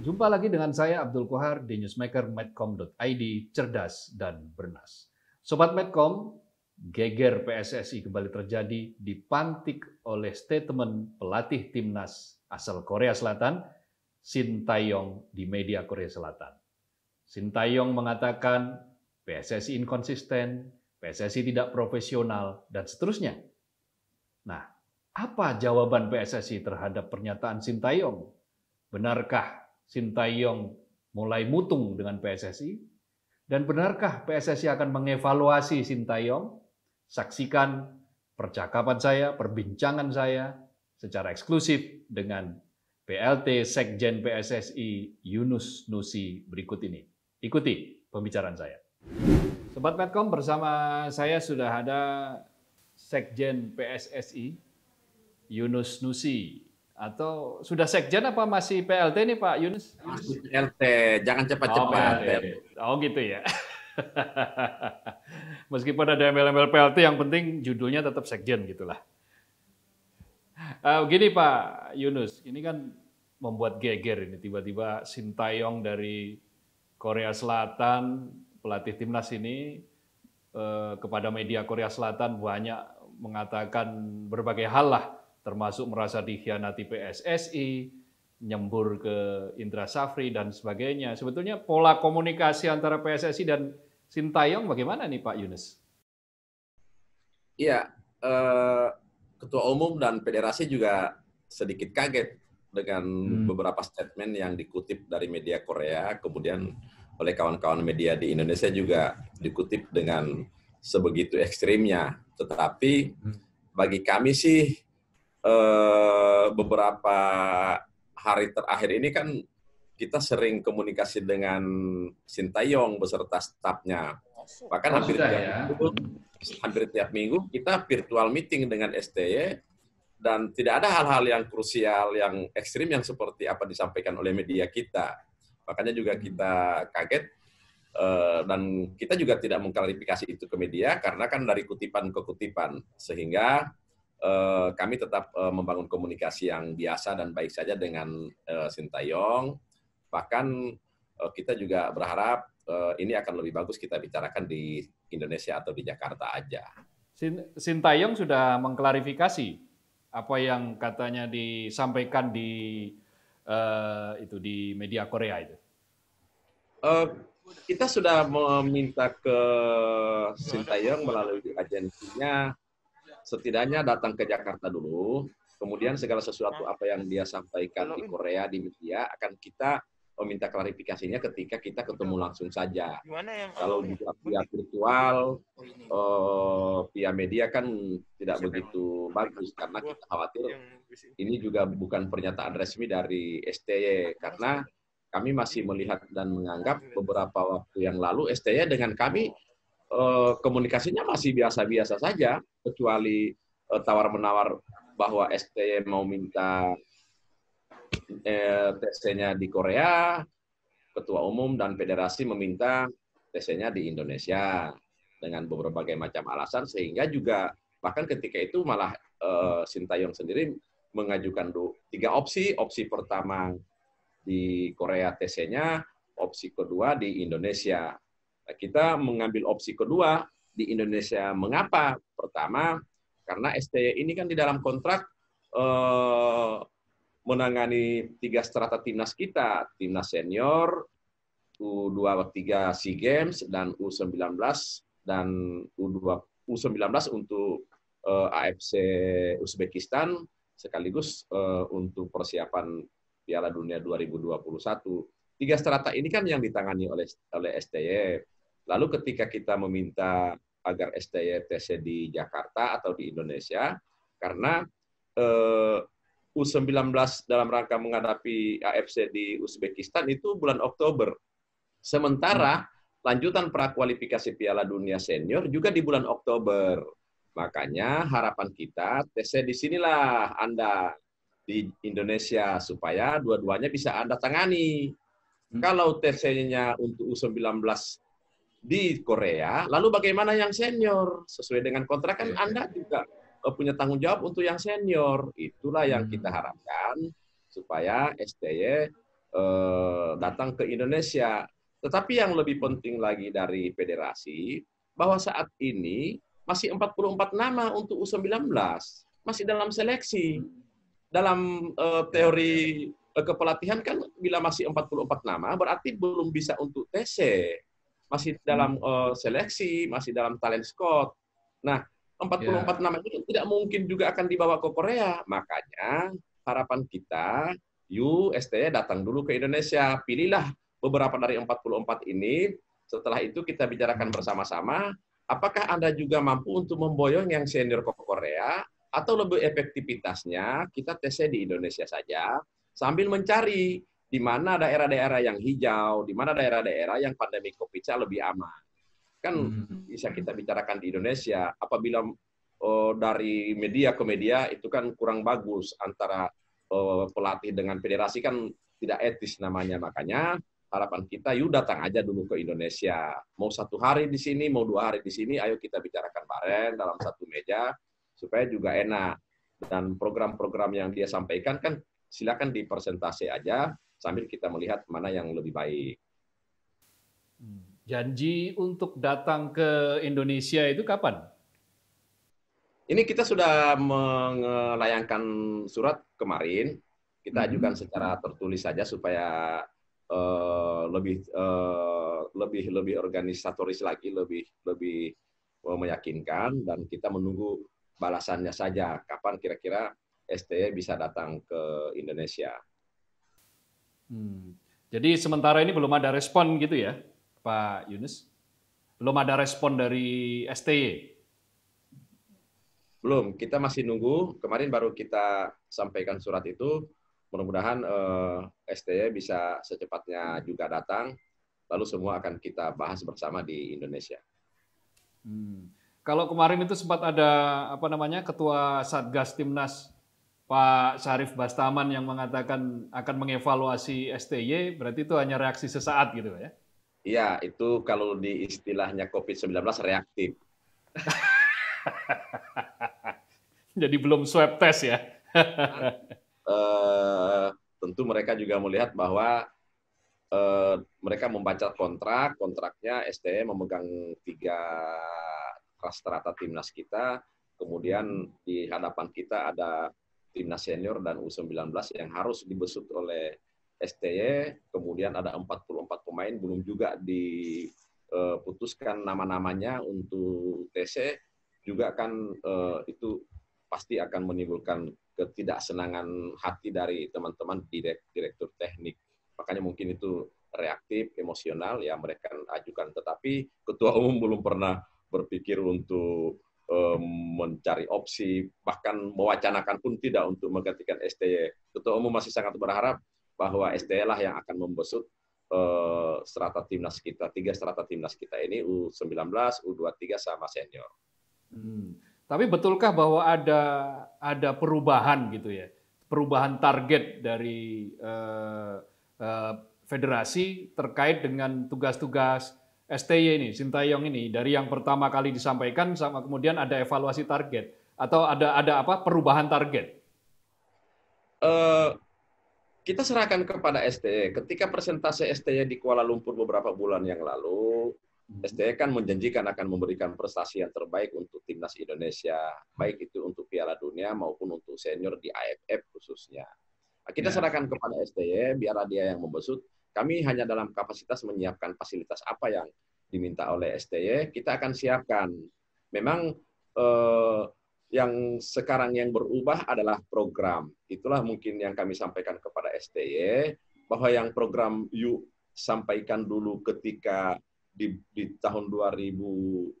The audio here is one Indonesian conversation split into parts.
Jumpa lagi dengan saya Abdul Kohar di newsmaker medcom.id, cerdas dan bernas. Sobat Medcom, geger PSSI kembali terjadi dipantik oleh statement pelatih timnas asal Korea Selatan, Shin Taeyong di media Korea Selatan. Shin Taeyong mengatakan PSSI inkonsisten, PSSI tidak profesional, dan seterusnya. Nah, apa jawaban PSSI terhadap pernyataan Sintayong? Benarkah Sintayong mulai mutung dengan PSSI? Dan benarkah PSSI akan mengevaluasi Sintayong? Saksikan percakapan saya, perbincangan saya secara eksklusif dengan PLT Sekjen PSSI Yunus Nusi berikut ini. Ikuti pembicaraan saya. Sobat Medcom bersama saya sudah ada Sekjen PSSI Yunus Nusi atau sudah sekjen apa masih PLT nih Pak Yunus? Masih PLT, jangan cepat-cepat. Oh, oh gitu ya. Meskipun ada ML-ML PLT, yang penting judulnya tetap sekjen gitulah. Uh, gini Pak Yunus, ini kan membuat geger ini tiba-tiba Sintayong dari Korea Selatan pelatih timnas ini eh, kepada media Korea Selatan banyak mengatakan berbagai hal lah termasuk merasa dikhianati PSSI, nyembur ke Indra Safri dan sebagainya. Sebetulnya pola komunikasi antara PSSI dan Sintayong bagaimana nih Pak Yunus? Iya, eh, ketua umum dan federasi juga sedikit kaget dengan hmm. beberapa statement yang dikutip dari media Korea, kemudian oleh kawan-kawan media di Indonesia juga dikutip dengan sebegitu ekstrimnya. Tetapi hmm. bagi kami sih eh, beberapa hari terakhir ini kan kita sering komunikasi dengan Sintayong beserta stafnya. Bahkan hampir tiap ya. minggu, hampir tiap minggu kita virtual meeting dengan STY dan tidak ada hal-hal yang krusial, yang ekstrim yang seperti apa disampaikan oleh media kita. Makanya juga kita kaget eh, dan kita juga tidak mengklarifikasi itu ke media karena kan dari kutipan ke kutipan sehingga Eh, kami tetap uh, membangun komunikasi yang biasa dan baik saja dengan uh, Sintayong. Bahkan uh, kita juga berharap uh, ini akan lebih bagus kita bicarakan di Indonesia atau di Jakarta aja. Sin Sintayong sudah mengklarifikasi apa yang katanya disampaikan di uh, itu di media Korea itu. Uh, kita sudah meminta ke Sintayong melalui agensinya setidaknya datang ke Jakarta dulu, kemudian segala sesuatu apa yang dia sampaikan di Korea di media akan kita meminta klarifikasinya ketika kita ketemu langsung saja. Ya, Kalau di via virtual, pihak oh, eh, via media kan tidak begitu bagus karena kita khawatir ini juga bukan pernyataan resmi dari STY iya, karena kami masih melihat dan menganggap iya. beberapa waktu yang lalu STY dengan kami Eh, komunikasinya masih biasa-biasa saja, kecuali eh, tawar-menawar bahwa STY mau minta tesnya eh, TC-nya di Korea, ketua umum dan federasi meminta TC-nya di Indonesia dengan berbagai macam alasan sehingga juga bahkan ketika itu malah Sintayong sendiri mengajukan tiga opsi opsi pertama di Korea TC-nya opsi kedua di Indonesia kita mengambil opsi kedua di Indonesia. Mengapa? Pertama, karena STY ini kan di dalam kontrak eh, menangani tiga strata timnas kita, timnas senior, U23 SEA Games, dan U19, dan U2, U19 untuk eh, AFC Uzbekistan, sekaligus eh, untuk persiapan Piala Dunia 2021. Tiga strata ini kan yang ditangani oleh oleh STY Lalu ketika kita meminta agar sdrt di Jakarta atau di Indonesia, karena eh, U19 dalam rangka menghadapi AFC di Uzbekistan itu bulan Oktober. Sementara hmm. lanjutan prakualifikasi Piala Dunia Senior juga di bulan Oktober. Makanya harapan kita TC di sinilah Anda di Indonesia supaya dua-duanya bisa Anda tangani. Hmm. Kalau TC-nya untuk U19 di Korea, lalu bagaimana yang senior? Sesuai dengan kontrak kan iya. Anda juga eh, punya tanggung jawab untuk yang senior. Itulah yang hmm. kita harapkan supaya STY eh, datang ke Indonesia. Tetapi yang lebih penting lagi dari federasi, bahwa saat ini masih 44 nama untuk U19, masih dalam seleksi. Dalam eh, teori uh, kepelatihan kan bila masih 44 nama berarti belum bisa untuk TC masih dalam uh, seleksi, masih dalam talent scout. Nah, 44 yeah. nama itu tidak mungkin juga akan dibawa ke Korea. Makanya harapan kita, you datang dulu ke Indonesia, pilihlah beberapa dari 44 ini. Setelah itu kita bicarakan bersama-sama, apakah Anda juga mampu untuk memboyong yang senior ke Korea atau lebih efektivitasnya kita tesnya di Indonesia saja sambil mencari di mana daerah-daerah yang hijau, di mana daerah-daerah yang pandemi covid 19 lebih aman. Kan hmm. bisa kita bicarakan di Indonesia, apabila oh, dari media ke media itu kan kurang bagus antara oh, pelatih dengan federasi kan tidak etis namanya. Makanya harapan kita, yuk datang aja dulu ke Indonesia. Mau satu hari di sini, mau dua hari di sini, ayo kita bicarakan bareng dalam satu meja, supaya juga enak. Dan program-program yang dia sampaikan kan silakan dipresentasi aja sambil kita melihat mana yang lebih baik. Hmm. Janji untuk datang ke Indonesia itu kapan? Ini kita sudah melayangkan surat kemarin. Kita hmm. ajukan secara tertulis saja supaya uh, lebih uh, lebih lebih organisatoris lagi, lebih lebih eh, meyakinkan dan kita menunggu balasannya saja kapan kira-kira STY e bisa datang ke Indonesia. Hmm. Jadi sementara ini belum ada respon gitu ya, Pak Yunus? Belum ada respon dari STY? Belum, kita masih nunggu. Kemarin baru kita sampaikan surat itu. Mudah-mudahan eh, STY bisa secepatnya juga datang. Lalu semua akan kita bahas bersama di Indonesia. Hmm. Kalau kemarin itu sempat ada apa namanya ketua Satgas Timnas Pak Syarif Bastaman yang mengatakan akan mengevaluasi STY, berarti itu hanya reaksi sesaat gitu ya? Iya, itu kalau di istilahnya COVID-19 reaktif. Jadi belum swab test ya? uh, tentu mereka juga melihat bahwa eh, mereka membaca kontrak, kontraknya STY memegang tiga kelas terata timnas kita, kemudian di hadapan kita ada timnas senior dan U19 yang harus dibesut oleh STY, kemudian ada 44 pemain belum juga diputuskan nama-namanya untuk TC juga kan eh, itu pasti akan menimbulkan ketidaksenangan hati dari teman-teman direktur teknik. Makanya mungkin itu reaktif, emosional ya mereka ajukan tetapi ketua umum belum pernah berpikir untuk mencari opsi, bahkan mewacanakan pun tidak untuk menggantikan STY. Ketua Umum masih sangat berharap bahwa STY lah yang akan membesut eh, serata timnas kita, tiga serata timnas kita ini U19, U23 sama senior. Hmm. Tapi betulkah bahwa ada ada perubahan gitu ya, perubahan target dari uh, uh, federasi terkait dengan tugas-tugas STY ini, Sintayong ini dari yang pertama kali disampaikan sama kemudian ada evaluasi target atau ada ada apa perubahan target? Uh, kita serahkan kepada STE. Ketika presentasi STE di Kuala Lumpur beberapa bulan yang lalu, hmm. STE kan menjanjikan akan memberikan prestasi yang terbaik untuk timnas Indonesia, baik itu untuk Piala Dunia maupun untuk senior di AFF khususnya. Nah, kita ya. serahkan kepada STE, biar dia yang membesut. Kami hanya dalam kapasitas menyiapkan fasilitas apa yang diminta oleh STY, kita akan siapkan. Memang eh, yang sekarang yang berubah adalah program. Itulah mungkin yang kami sampaikan kepada STY bahwa yang program yuk sampaikan dulu ketika di, di tahun 2019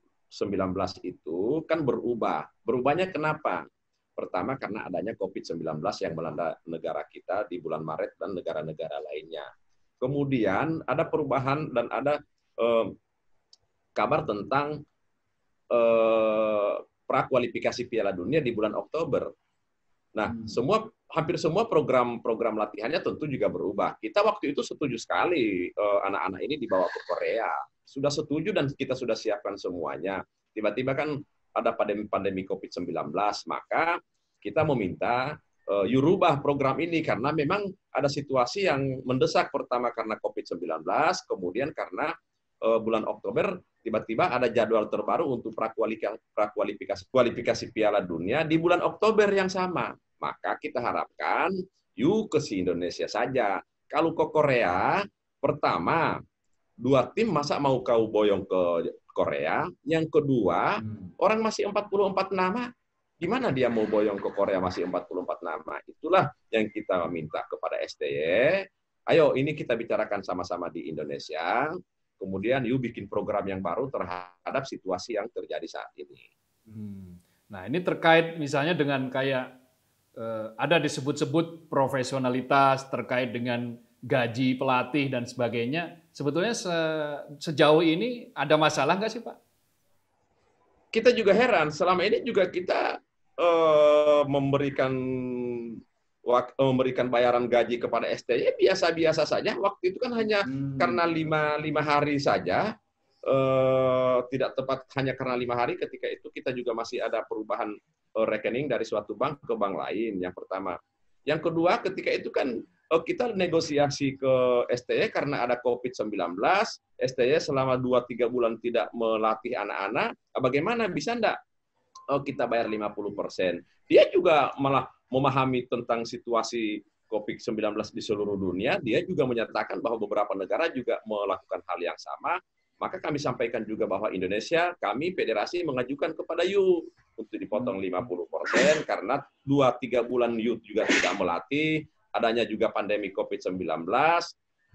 itu kan berubah. Berubahnya kenapa? Pertama karena adanya COVID-19 yang melanda negara kita di bulan Maret dan negara-negara lainnya. Kemudian ada perubahan dan ada eh, kabar tentang eh, prakualifikasi Piala Dunia di bulan Oktober. Nah, hmm. semua hampir semua program-program latihannya tentu juga berubah. Kita waktu itu setuju sekali anak eh, anak-anak ini dibawa ke Korea. Sudah setuju dan kita sudah siapkan semuanya. Tiba-tiba kan ada pandemi pandemi COVID-19, maka kita meminta uh, you program ini karena memang ada situasi yang mendesak pertama karena COVID-19, kemudian karena uh, bulan Oktober tiba-tiba ada jadwal terbaru untuk prakualifikasi kualifikasi Piala Dunia di bulan Oktober yang sama. Maka kita harapkan yuk ke si Indonesia saja. Kalau ke Korea, pertama dua tim masa mau kau boyong ke Korea, yang kedua hmm. orang masih 44 nama Gimana dia mau boyong ke Korea masih 44 nama? Itulah yang kita minta kepada STY. Ayo, ini kita bicarakan sama-sama di Indonesia. Kemudian you bikin program yang baru terhadap situasi yang terjadi saat ini. Hmm. Nah, ini terkait misalnya dengan kayak eh, ada disebut-sebut profesionalitas terkait dengan gaji pelatih dan sebagainya. Sebetulnya se sejauh ini ada masalah nggak sih Pak? Kita juga heran. Selama ini juga kita Eh, memberikan eh, memberikan bayaran gaji kepada STY ya, biasa-biasa saja. Waktu itu kan hanya hmm. karena lima, lima hari saja, uh, tidak tepat hanya karena lima hari. Ketika itu kita juga masih ada perubahan uh, rekening dari suatu bank ke bank lain. Yang pertama, yang kedua ketika itu kan uh, kita negosiasi ke STY e karena ada COVID-19, STY e selama 2 tiga bulan tidak melatih anak-anak, bagaimana bisa enggak oh, kita bayar 50%. Dia juga malah memahami tentang situasi COVID-19 di seluruh dunia, dia juga menyatakan bahwa beberapa negara juga melakukan hal yang sama. Maka kami sampaikan juga bahwa Indonesia, kami federasi mengajukan kepada you untuk dipotong 50% hmm. karena 2-3 bulan you juga tidak melatih, adanya juga pandemi COVID-19,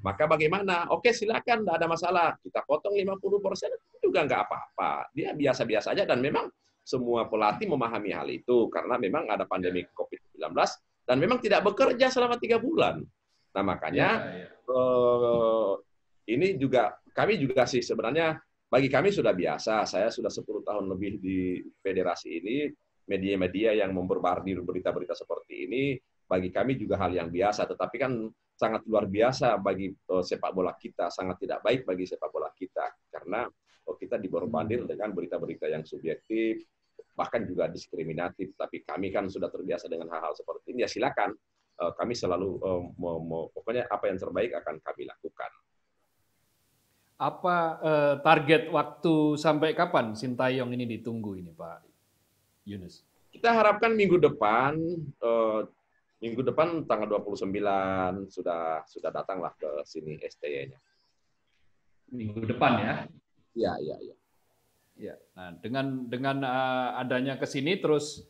maka bagaimana? Oke, silakan, tidak ada masalah. Kita potong 50 persen, juga nggak apa-apa. Dia biasa-biasa aja dan memang semua pelatih memahami hal itu karena memang ada pandemi ya. COVID-19 dan memang tidak bekerja selama tiga bulan. Nah makanya ya, ya. Uh, ini juga kami juga sih sebenarnya bagi kami sudah biasa. Saya sudah 10 tahun lebih di federasi ini, media-media yang memberbardir berita-berita seperti ini bagi kami juga hal yang biasa. Tetapi kan sangat luar biasa bagi eh, sepak bola kita, sangat tidak baik bagi sepak bola kita karena Oh, kita diborbandir hmm. dengan berita-berita yang subjektif, bahkan juga diskriminatif. Tapi kami kan sudah terbiasa dengan hal-hal seperti ini. Ya silakan, eh, kami selalu eh, pokoknya apa yang terbaik akan kami lakukan. Apa eh, target waktu sampai kapan Sintayong ini ditunggu ini Pak Yunus? Kita harapkan minggu depan eh, minggu depan tanggal 29 sudah sudah datanglah ke sini STY-nya. Minggu depan ya. Iya, iya, iya. Ya. Nah, dengan dengan uh, adanya ke sini terus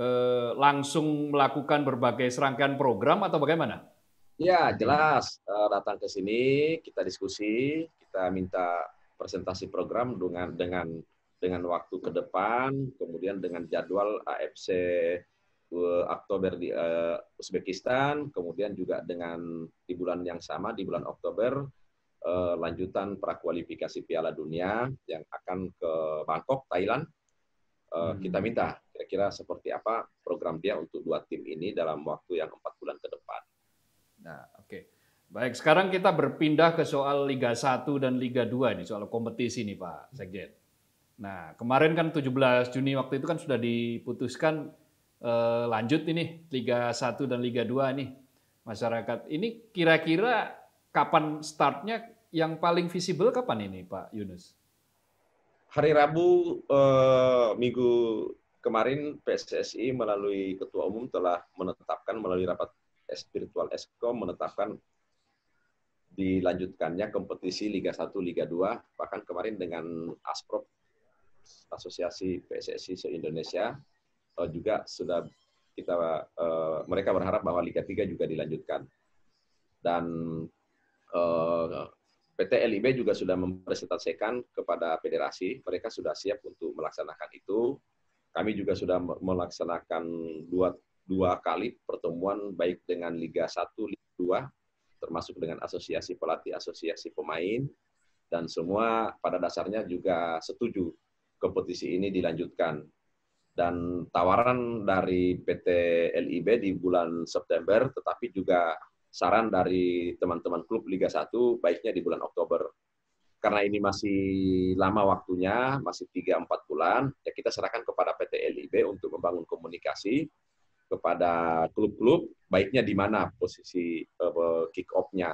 uh, langsung melakukan berbagai serangkaian program atau bagaimana? Ya, jelas. Uh, datang ke sini, kita diskusi, kita minta presentasi program dengan dengan dengan waktu ke depan, kemudian dengan jadwal AFC Oktober di uh, Uzbekistan, kemudian juga dengan di bulan yang sama di bulan Oktober Eh, lanjutan prakualifikasi Piala Dunia yang akan ke Bangkok, Thailand. Eh, hmm. Kita minta kira-kira seperti apa program dia untuk dua tim ini dalam waktu yang empat bulan ke depan. Nah, oke. Okay. Baik, sekarang kita berpindah ke soal Liga 1 dan Liga 2 ini soal kompetisi nih Pak Sekjen. Nah, kemarin kan 17 Juni waktu itu kan sudah diputuskan eh, lanjut ini Liga 1 dan Liga 2 nih masyarakat. Ini kira-kira kapan startnya yang paling visible kapan ini, Pak Yunus? Hari Rabu eh, minggu kemarin PSSI melalui Ketua Umum telah menetapkan melalui rapat spiritual Esko menetapkan dilanjutkannya kompetisi Liga 1, Liga 2, bahkan kemarin dengan ASPROP, Asosiasi PSSI se-Indonesia, eh, juga sudah kita uh, mereka berharap bahwa Liga 3 juga dilanjutkan. Dan uh, PT LIB juga sudah mempresentasikan kepada federasi, mereka sudah siap untuk melaksanakan itu. Kami juga sudah melaksanakan dua, dua kali pertemuan baik dengan Liga 1, Liga 2, termasuk dengan asosiasi pelatih, asosiasi pemain, dan semua pada dasarnya juga setuju kompetisi ini dilanjutkan. Dan tawaran dari PT LIB di bulan September, tetapi juga saran dari teman-teman klub Liga 1 baiknya di bulan Oktober. Karena ini masih lama waktunya, masih 3-4 bulan, ya kita serahkan kepada PT LIB untuk membangun komunikasi kepada klub-klub, baiknya di mana posisi eh, kick off-nya.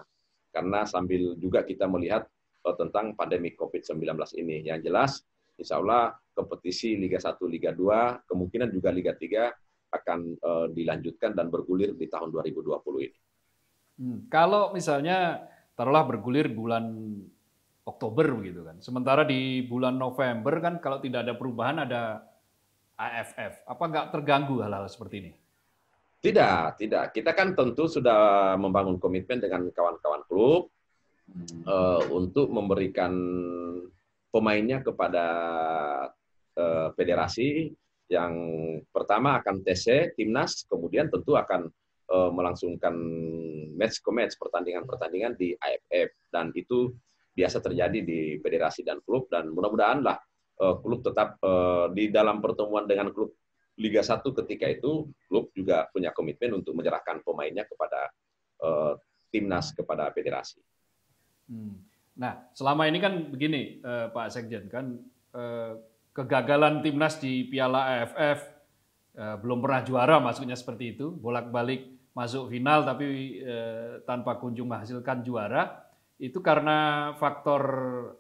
Karena sambil juga kita melihat eh, tentang pandemi COVID-19 ini. Yang jelas, insya Allah kompetisi Liga 1, Liga 2, kemungkinan juga Liga 3 akan eh, dilanjutkan dan bergulir di tahun 2020 ini. Hmm. Kalau misalnya taruhlah bergulir bulan Oktober begitu kan. Sementara di bulan November kan kalau tidak ada perubahan ada AFF. Apa nggak terganggu hal-hal seperti ini? Tidak, tidak. Kita kan tentu sudah membangun komitmen dengan kawan-kawan klub hmm. uh, untuk memberikan pemainnya kepada uh, federasi yang pertama akan TC e, timnas, kemudian tentu akan uh, melangsungkan match ke match pertandingan-pertandingan di AFF dan itu biasa terjadi di federasi dan klub dan mudah-mudahan uh, eh, klub tetap uh, di dalam pertemuan dengan klub Liga 1 ketika itu klub juga punya komitmen untuk menyerahkan pemainnya kepada uh, timnas kepada federasi. Hmm. Nah, selama ini kan begini, uh, Pak Sekjen kan uh, kegagalan timnas di Piala AFF Eh, belum pernah juara maksudnya seperti itu, bolak-balik masuk final tapi eh, tanpa kunjung menghasilkan juara, itu karena faktor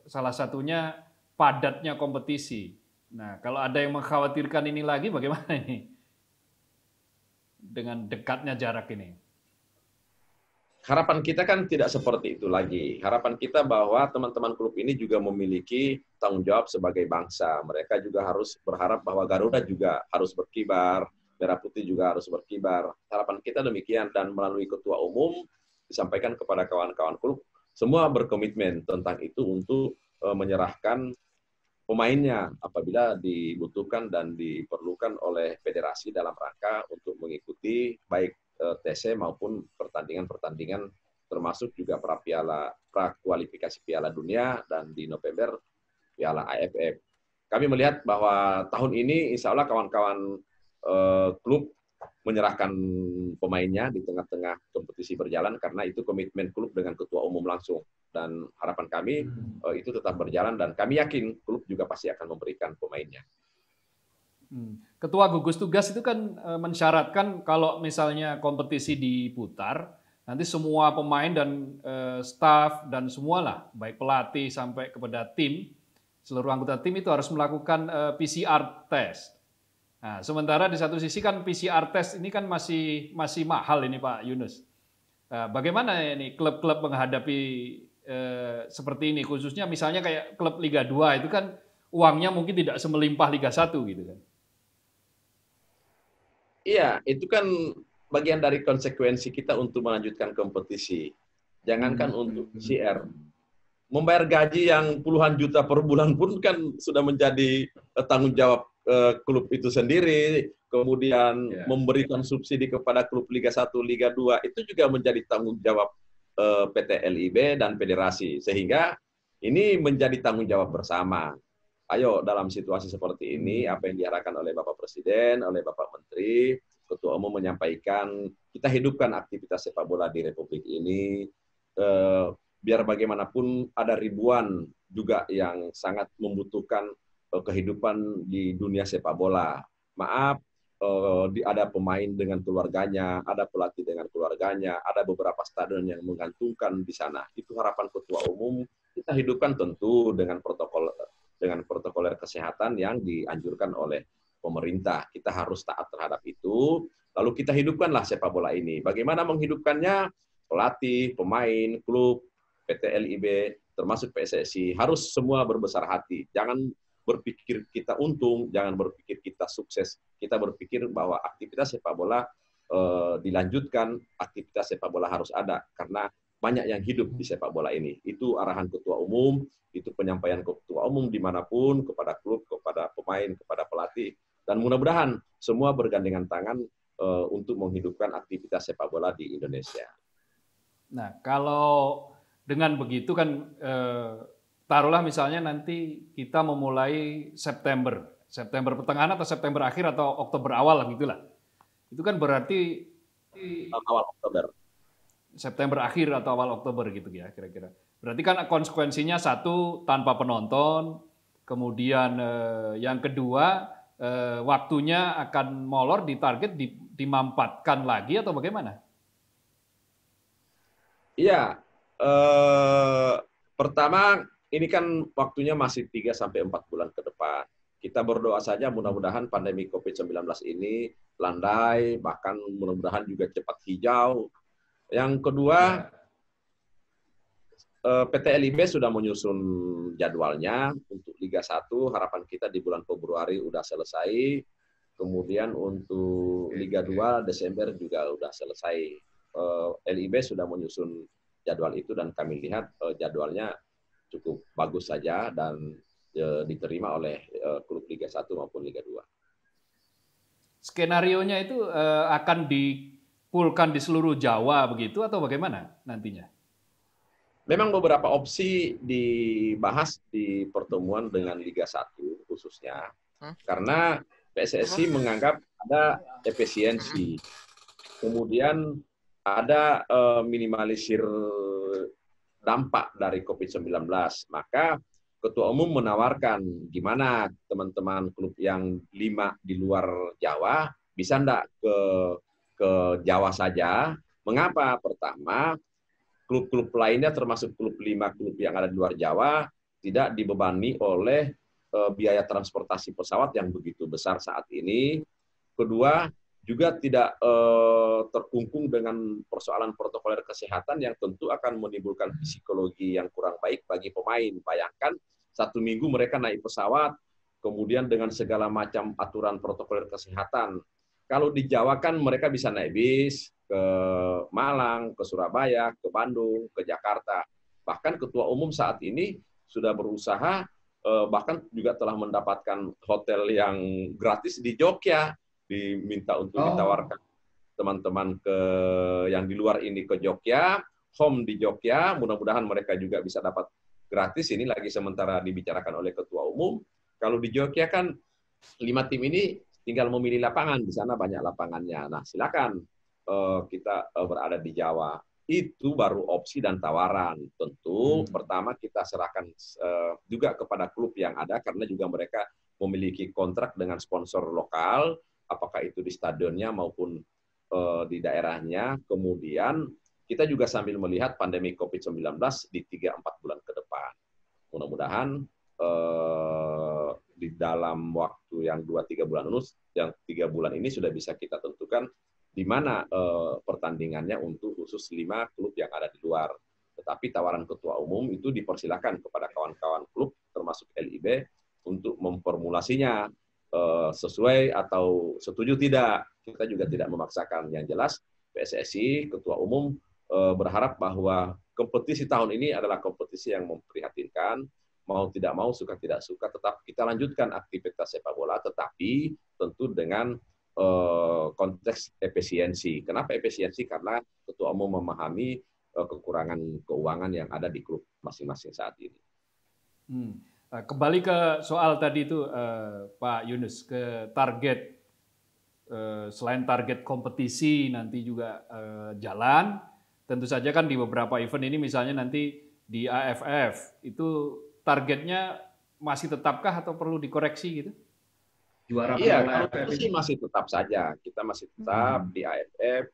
salah satunya padatnya kompetisi. Nah, kalau ada yang mengkhawatirkan ini lagi bagaimana ini? Dengan dekatnya jarak ini harapan kita kan tidak seperti itu lagi. Harapan kita bahwa teman-teman klub ini juga memiliki tanggung jawab sebagai bangsa. Mereka juga harus berharap bahwa Garuda juga harus berkibar, Merah Putih juga harus berkibar. Harapan kita demikian dan melalui ketua umum disampaikan kepada kawan-kawan klub semua berkomitmen tentang itu untuk eh, menyerahkan pemainnya apabila dibutuhkan dan diperlukan oleh federasi dalam rangka untuk mengikuti baik Eh, TC e maupun pertandingan-pertandingan termasuk juga pra piala pra kualifikasi Piala Dunia dan di November Piala AFF. Kami melihat bahwa tahun ini insya Allah kawan-kawan eh, klub menyerahkan pemainnya di tengah-tengah kompetisi berjalan karena itu komitmen klub dengan ketua umum langsung dan harapan kami hmm. eh, itu tetap berjalan dan kami yakin klub juga pasti akan memberikan pemainnya. Hmm. Ketua gugus tugas itu kan eh, mensyaratkan kalau misalnya kompetisi diputar, nanti semua pemain dan eh, staff dan semualah, baik pelatih sampai kepada tim, seluruh anggota tim itu harus melakukan eh, PCR test. Nah, sementara di satu sisi kan PCR test ini kan masih masih mahal ini Pak Yunus. Nah, bagaimana ini klub-klub menghadapi seperti ini khususnya misalnya kayak klub Liga 2 itu kan uangnya mungkin tidak semelimpah Liga 1 gitu kan. Iya, itu kan bagian dari konsekuensi kita untuk melanjutkan kompetisi. Jangankan hmm. untuk CR. Membayar gaji yang puluhan juta per bulan pun kan sudah menjadi eh, tanggung jawab uh, klub itu sendiri. Kemudian yeah. memberikan subsidi kepada klub Liga 1, Liga 2 itu juga menjadi tanggung jawab uh, eh, PT LIB dan federasi. Sehingga ini menjadi tanggung jawab bersama. Ayo dalam situasi seperti ini, hmm. apa yang diarahkan oleh Bapak Presiden, oleh Bapak Menteri, Ketua Umum menyampaikan, kita hidupkan aktivitas sepak bola di Republik ini, eh, biar bagaimanapun ada ribuan juga yang sangat membutuhkan eh, kehidupan di dunia sepak bola. Maaf, eh, ada pemain dengan keluarganya, ada pelatih dengan keluarganya, ada beberapa stadion yang menggantungkan di sana. Itu harapan Ketua Umum kita hidupkan tentu dengan protokol eh, dengan protokol kesehatan yang dianjurkan oleh pemerintah. Kita harus taat terhadap itu. Lalu kita hidupkanlah sepak bola ini. Bagaimana menghidupkannya? Pelatih, pemain, klub, PT LIB, termasuk PSSI, harus semua berbesar hati. Jangan berpikir kita untung, jangan berpikir kita sukses. Kita berpikir bahwa aktivitas sepak bola e, dilanjutkan, aktivitas sepak bola harus ada. Karena banyak yang hidup di hmm. sepak bola ini. Itu arahan ketua umum, itu penyampaian ketua umum dimanapun, kepada klub, kepada pemain, kepada pelatih. Dan mudah-mudahan semua bergandengan tangan e, untuk menghidupkan aktivitas sepak bola di Indonesia. Nah, kalau dengan begitu kan e, taruhlah misalnya nanti kita memulai September. September pertengahan atau September akhir atau Oktober awal lah gitulah. Itu kan berarti awal Oktober September akhir atau awal Oktober gitu ya kira-kira. Berarti kan konsekuensinya satu tanpa penonton, kemudian eh, yang kedua eh, waktunya akan molor di target di, dimampatkan lagi atau bagaimana? Iya, eh, pertama ini kan waktunya masih 3 sampai empat bulan ke depan. Kita berdoa saja mudah-mudahan pandemi COVID-19 ini landai, bahkan mudah-mudahan juga cepat hijau, yang kedua, eh, PT LIB sudah menyusun jadwalnya untuk Liga 1. Harapan kita di bulan Februari sudah selesai. Kemudian untuk Liga 2 Desember juga sudah selesai. Eh, LIB sudah menyusun jadwal itu dan kami lihat eh, jadwalnya cukup bagus saja dan diterima oleh klub Liga 1 maupun Liga 2. Skenarionya itu akan di pulkan di seluruh Jawa begitu atau bagaimana nantinya? Memang beberapa opsi dibahas di pertemuan dengan Liga 1 khususnya. Hmm? Karena PSSI hmm? menganggap ada efisiensi. Hmm. Kemudian ada eh, minimalisir dampak dari COVID-19. Maka Ketua Umum menawarkan gimana teman-teman klub yang lima di luar Jawa bisa enggak ke ke Jawa saja. Mengapa? Pertama, klub-klub lainnya termasuk klub lima klub yang ada di luar Jawa tidak dibebani oleh eh, biaya transportasi pesawat yang begitu besar saat ini. Kedua, juga tidak eh, terkungkung dengan persoalan protokol kesehatan yang tentu akan menimbulkan psikologi yang kurang baik bagi pemain. Bayangkan satu minggu mereka naik pesawat, kemudian dengan segala macam aturan protokol kesehatan, kalau di Jawa kan mereka bisa naik bis ke Malang, ke Surabaya, ke Bandung, ke Jakarta. Bahkan ketua umum saat ini sudah berusaha eh, bahkan juga telah mendapatkan hotel yang gratis di Jogja diminta untuk oh. ditawarkan teman-teman ke yang di luar ini ke Jogja home di Jogja mudah-mudahan mereka juga bisa dapat gratis ini lagi sementara dibicarakan oleh ketua umum kalau di Jogja kan lima tim ini tinggal memilih lapangan di sana banyak lapangannya. Nah silakan eh, kita eh, berada di Jawa itu baru opsi dan tawaran. Tentu hmm. pertama kita serahkan eh, juga kepada klub yang ada karena juga mereka memiliki kontrak dengan sponsor lokal, apakah itu di stadionnya maupun di daerahnya. Kemudian kita juga sambil melihat pandemi COVID-19 di 3-4 bulan ke depan. Mudah-mudahan eh, di dalam waktu yang 2 tiga bulan lulus, yang tiga bulan ini sudah bisa kita tentukan di mana eh, pertandingannya untuk khusus lima klub yang ada di luar. Tetapi tawaran ketua umum itu dipersilakan kepada kawan-kawan klub termasuk LIB untuk memformulasinya eh, sesuai atau setuju tidak. Kita juga tidak memaksakan. Yang jelas PSSI ketua umum eh, berharap bahwa kompetisi tahun ini adalah kompetisi yang memprihatinkan, mau tidak mau, suka tidak suka, tetap kita lanjutkan aktivitas sepak bola, tetapi tentu dengan eh, konteks efisiensi. Kenapa efisiensi? Karena ketua umum memahami eh, kekurangan keuangan yang ada di klub masing-masing saat ini. Hmm. Eh, kembali ke soal tadi itu, Pak Yunus, ke target selain target kompetisi nanti juga jalan, tentu saja kan di beberapa event ini misalnya nanti di AFF itu targetnya masih tetapkah atau perlu dikoreksi gitu? Juara iya, kalau sih masih tetap saja. Kita masih tetap hmm. di AFF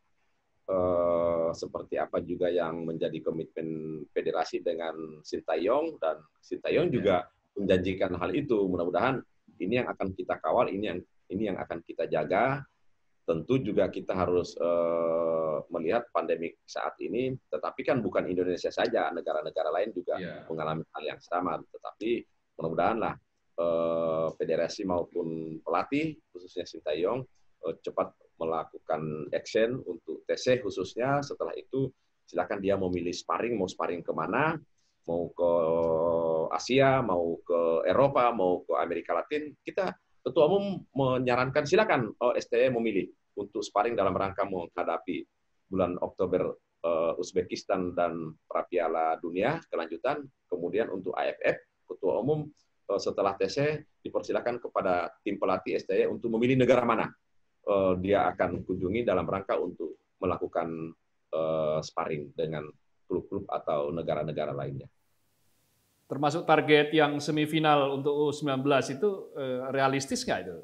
eh, seperti apa juga yang menjadi komitmen federasi dengan Sintayong dan Sintayong yeah. juga menjanjikan hal itu. Mudah-mudahan ini yang akan kita kawal, ini yang ini yang akan kita jaga tentu juga kita harus uh, melihat pandemi saat ini, tetapi kan bukan Indonesia saja, negara-negara lain juga yeah. mengalami hal yang sama. Tetapi mudah mudahanlah uh, eh, federasi maupun pelatih, khususnya Sintayong, uh, cepat melakukan action untuk TC khususnya. Setelah itu silakan dia memilih sparring, mau sparring kemana, mau ke Asia, mau ke Eropa, mau ke Amerika Latin, kita tentu umum menyarankan silakan oh, memilih untuk sparring dalam rangka menghadapi bulan Oktober uh, Uzbekistan dan Prapiala Dunia kelanjutan. Kemudian untuk AFF, Ketua Umum uh, setelah TC e, dipersilakan kepada tim pelatih STY e untuk memilih negara mana uh, dia akan kunjungi dalam rangka untuk melakukan uh, sparring dengan klub-klub atau negara-negara lainnya. Termasuk target yang semifinal untuk U19 itu realistis nggak itu?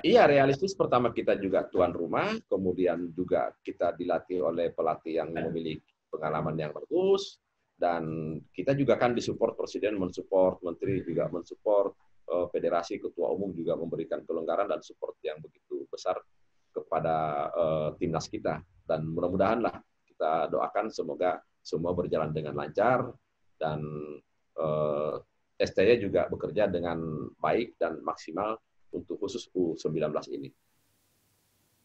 Iya realistis pertama kita juga tuan rumah, kemudian juga kita dilatih oleh pelatih yang memiliki pengalaman yang bagus dan kita juga kan disupport presiden mensupport menteri juga mensupport eh, federasi ketua umum juga memberikan kelonggaran dan support yang begitu besar kepada eh, timnas kita dan mudah-mudahan lah kita doakan semoga semua berjalan dengan lancar dan uh, juga bekerja dengan baik dan maksimal untuk khusus U19 ini.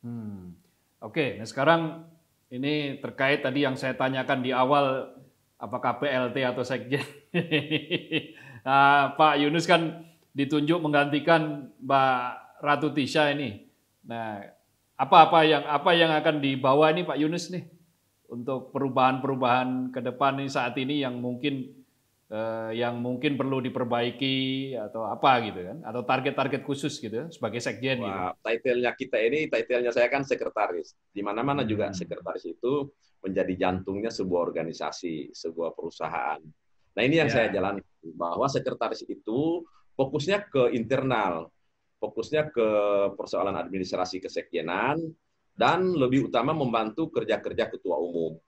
Hmm. Oke, nah sekarang ini terkait tadi yang saya tanyakan di awal apakah PLT atau sekjen. nah, Pak Yunus kan ditunjuk menggantikan Mbak Ratu Tisha ini. Nah, apa-apa yang apa yang akan dibawa ini Pak Yunus nih untuk perubahan-perubahan ke depan ini saat ini yang mungkin Eh, yang mungkin perlu diperbaiki atau apa gitu kan atau target-target khusus gitu sebagai sekjen gitu. Wah, gitu. Titlenya kita ini titlenya saya kan sekretaris. Di mana-mana hmm. juga sekretaris itu menjadi jantungnya sebuah organisasi, sebuah perusahaan. Nah, ini yang ya. saya jalani bahwa sekretaris itu fokusnya ke internal, fokusnya ke persoalan administrasi kesekjenan dan lebih utama membantu kerja-kerja ketua umum.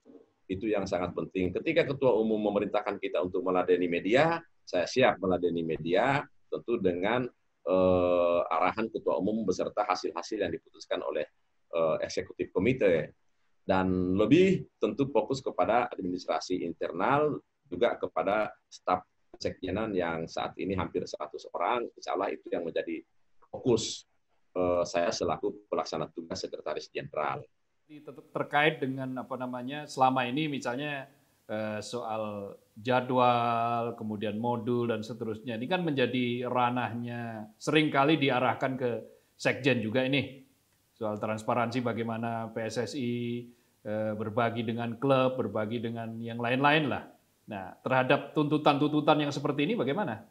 Itu yang sangat penting. Ketika ketua umum memerintahkan kita untuk meladeni media, saya siap meladeni media tentu dengan uh, arahan ketua umum beserta hasil-hasil yang diputuskan oleh uh, eksekutif komite dan lebih tentu fokus kepada administrasi internal juga kepada staf sekjenan yang saat ini hampir 100 orang insya Allah itu yang menjadi fokus uh, saya selaku pelaksana tugas sekretaris jenderal terkait dengan apa namanya selama ini misalnya eh, soal jadwal, kemudian modul dan seterusnya. Ini kan menjadi ranahnya seringkali diarahkan ke sekjen juga ini. Soal transparansi bagaimana PSSI eh, berbagi dengan klub, berbagi dengan yang lain-lain lah. Nah, terhadap tuntutan-tuntutan yang seperti ini bagaimana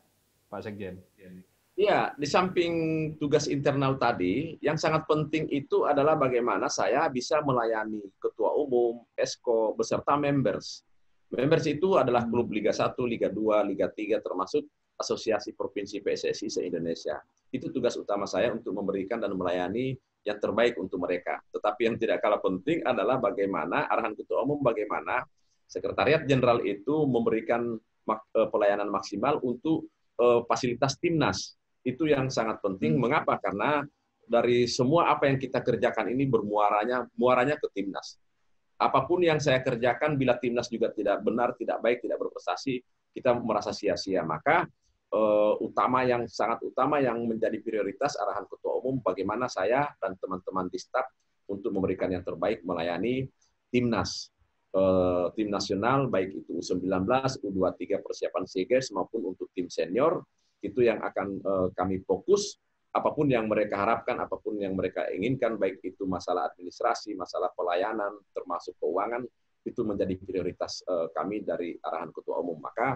Pak Sekjen? Iya, Iya, di samping tugas internal tadi, yang sangat penting itu adalah bagaimana saya bisa melayani ketua umum, esko, beserta members. Members itu adalah klub hmm. Liga 1, Liga 2, Liga 3, termasuk Asosiasi Provinsi PSSI se-Indonesia. Itu tugas utama saya untuk memberikan dan melayani yang terbaik untuk mereka. Tetapi yang tidak kalah penting adalah bagaimana arahan ketua umum, bagaimana sekretariat jenderal itu memberikan eh, pelayanan maksimal untuk eh, fasilitas timnas itu yang sangat penting. Hmm. Mengapa? Karena dari semua apa yang kita kerjakan ini bermuaranya muaranya ke timnas. Apapun yang saya kerjakan bila timnas juga tidak benar, tidak baik, tidak berprestasi, kita merasa sia-sia. Maka uh, utama yang sangat utama yang menjadi prioritas arahan ketua umum bagaimana saya dan teman-teman di staf untuk memberikan yang terbaik melayani timnas uh, tim nasional baik itu U19, U23 persiapan SEA Games maupun untuk tim senior itu yang akan eh, kami fokus apapun yang mereka harapkan, apapun yang mereka inginkan, baik itu masalah administrasi, masalah pelayanan, termasuk keuangan, itu menjadi prioritas eh, kami dari arahan Ketua Umum. Maka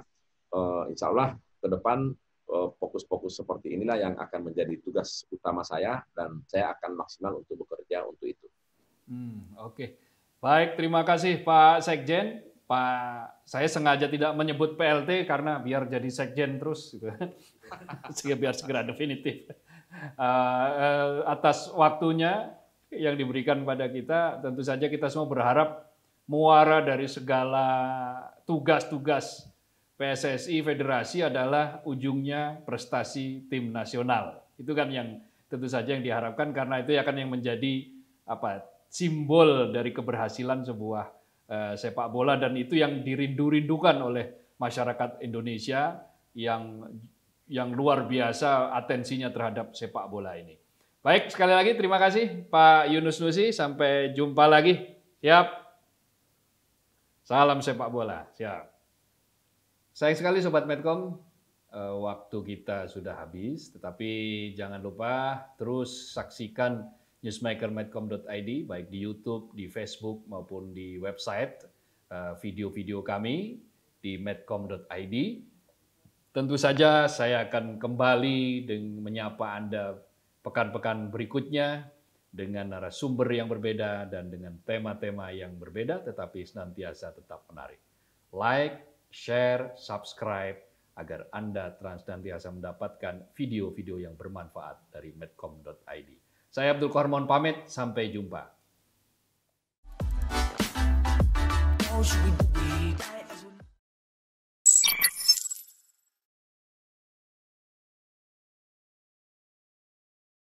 uh, insya Allah ke depan fokus-fokus seperti inilah yang akan menjadi tugas utama saya dan saya akan maksimal untuk bekerja untuk itu. Hmm, Oke, okay. baik terima kasih Pak Sekjen. Pak, saya sengaja tidak menyebut PLT karena biar jadi Sekjen terus. Gitu. sehingga biar segera definitif. Uh, uh, atas waktunya yang diberikan pada kita, tentu saja kita semua berharap muara dari segala tugas-tugas PSSI Federasi adalah ujungnya prestasi tim nasional. Itu kan yang tentu saja yang diharapkan karena itu akan yang menjadi apa simbol dari keberhasilan sebuah uh, sepak bola dan itu yang dirindu-rindukan oleh masyarakat Indonesia yang yang luar biasa atensinya terhadap sepak bola ini. Baik, sekali lagi terima kasih Pak Yunus Nusi. Sampai jumpa lagi. Siap. Salam sepak bola. Siap. Sayang sekali Sobat Medcom, eh, waktu kita sudah habis. Tetapi jangan lupa terus saksikan newsmakermedcom.id baik di YouTube, di Facebook maupun di website eh, video-video kami di medcom.id Tentu saja saya akan kembali dengan menyapa Anda pekan-pekan berikutnya dengan narasumber yang berbeda dan dengan tema-tema yang berbeda tetapi senantiasa tetap menarik. Like, share, subscribe agar Anda senantiasa mendapatkan video-video yang bermanfaat dari medcom.id. Saya Abdul Kormon pamit, sampai jumpa. Oh,